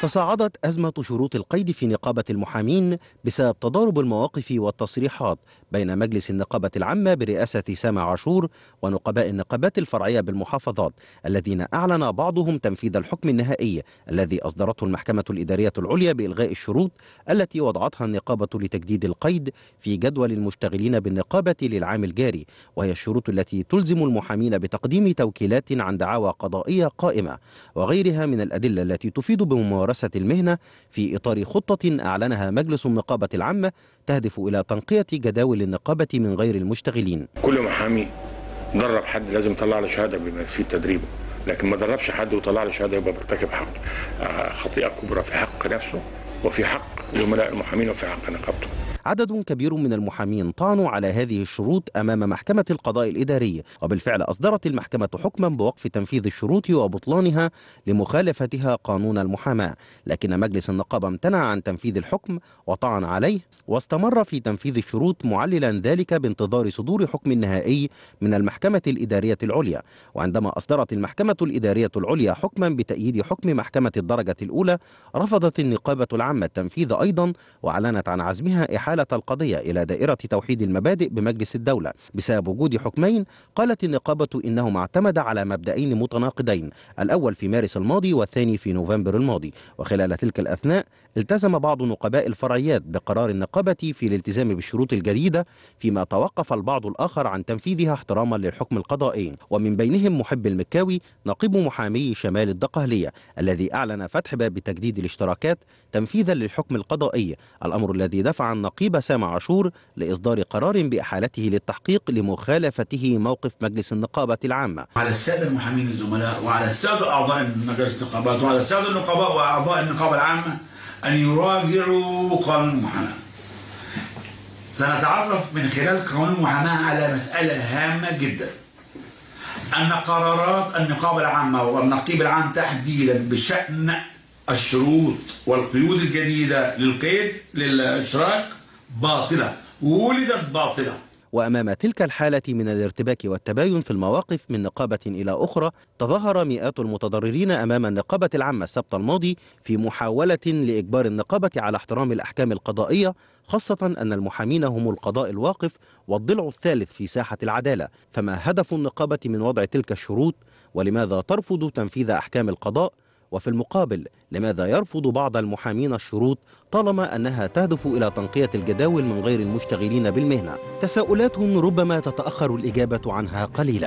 تصاعدت أزمة شروط القيد في نقابة المحامين بسبب تضارب المواقف والتصريحات بين مجلس النقابة العامة برئاسة سامة عاشور ونقباء النقابات الفرعية بالمحافظات الذين أعلن بعضهم تنفيذ الحكم النهائي الذي أصدرته المحكمة الإدارية العليا بإلغاء الشروط التي وضعتها النقابة لتجديد القيد في جدول المشتغلين بالنقابة للعام الجاري وهي الشروط التي تلزم المحامين بتقديم توكيلات عن دعاوى قضائية قائمة وغيرها من الأدلة التي تفيد بممارسة ممارسة المهنة في إطار خطة أعلنها مجلس النقابة العامة تهدف إلى تنقية جداول النقابة من غير المشتغلين كل محامي درب حد لازم يطلع له شهادة بما في تدريبه لكن ما دربش حد وطلع له شهادة يبقى حق آه، خطيئة كبرى في حق نفسه وفي حق زملاء المحامين وفي حق نقابته عدد كبير من المحامين طعنوا على هذه الشروط أمام محكمة القضاء الإداري وبالفعل أصدرت المحكمة حكما بوقف تنفيذ الشروط وبطلانها لمخالفتها قانون المحاماة لكن مجلس النقابة امتنع عن تنفيذ الحكم وطعن عليه واستمر في تنفيذ الشروط معللا ذلك بانتظار صدور حكم نهائي من المحكمة الإدارية العليا وعندما أصدرت المحكمة الإدارية العليا حكما بتأييد حكم محكمة الدرجة الأولى رفضت النقابة العامة التنفيذ أيضا وأعلنت عن عزمها إحالة حالت القضية إلى دائرة توحيد المبادئ بمجلس الدولة بسبب وجود حكمين قالت النقابة إنهما اعتمد على مبدئين متناقضين الأول في مارس الماضي والثاني في نوفمبر الماضي وخلال تلك الأثناء التزم بعض نقباء الفرعيات بقرار النقابة في الالتزام بالشروط الجديدة فيما توقف البعض الآخر عن تنفيذها احتراما للحكم القضائي ومن بينهم محب المكاوي نقيب محامي شمال الدقهلية الذي أعلن فتح باب تجديد الاشتراكات تنفيذا للحكم القضائي الأمر الذي دفع النقيب ترغيب سامع عاشور لإصدار قرار بإحالته للتحقيق لمخالفته موقف مجلس النقابة العامة على السادة المحامين الزملاء وعلى السادة أعضاء مجلس النقابات وعلى السادة النقباء وأعضاء النقابة العامة أن يراجعوا قانون المحاماة سنتعرف من خلال قانون المحاماة على مسألة هامة جدا أن قرارات النقابة العامة والنقيب العام تحديدا بشأن الشروط والقيود الجديدة للقيد للإشراك باطلة ولدت باطلة وأمام تلك الحالة من الارتباك والتباين في المواقف من نقابة إلى أخرى تظاهر مئات المتضررين أمام النقابة العامة السبت الماضي في محاولة لإجبار النقابة على احترام الأحكام القضائية خاصة أن المحامين هم القضاء الواقف والضلع الثالث في ساحة العدالة فما هدف النقابة من وضع تلك الشروط ولماذا ترفض تنفيذ أحكام القضاء وفي المقابل لماذا يرفض بعض المحامين الشروط طالما أنها تهدف إلى تنقية الجداول من غير المشتغلين بالمهنة تساؤلات ربما تتأخر الإجابة عنها قليلا